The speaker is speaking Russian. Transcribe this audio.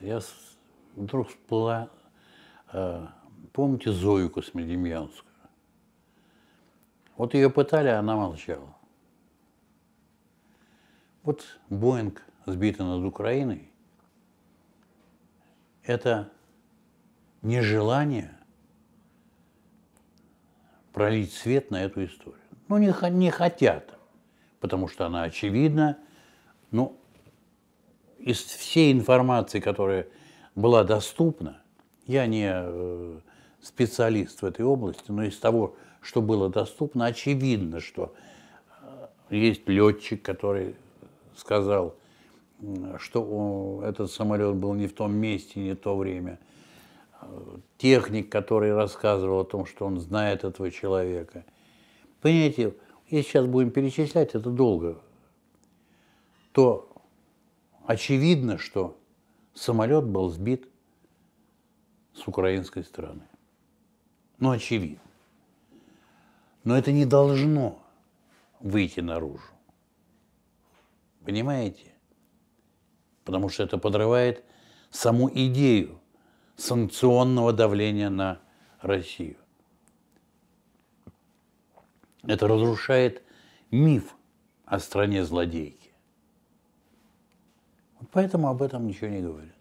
я вдруг всплыла, э, помните Зоюку Космодемьянскую? Вот ее пытали, а она молчала. Вот Боинг, сбитый над Украиной, это нежелание пролить свет на эту историю. Ну, не, не хотят, потому что она очевидна, ну, из всей информации, которая была доступна, я не э, специалист в этой области, но из того, что было доступно, очевидно, что э, есть летчик, который сказал, что этот самолет был не в том месте, не в то время. Э, техник, который рассказывал о том, что он знает этого человека. Понимаете, если сейчас будем перечислять, это долго, то очевидно, что самолет был сбит с украинской стороны. Ну, очевидно. Но это не должно выйти наружу. Понимаете? Потому что это подрывает саму идею санкционного давления на Россию. Это разрушает миф о стране злодей. Поэтому об этом ничего не говорят.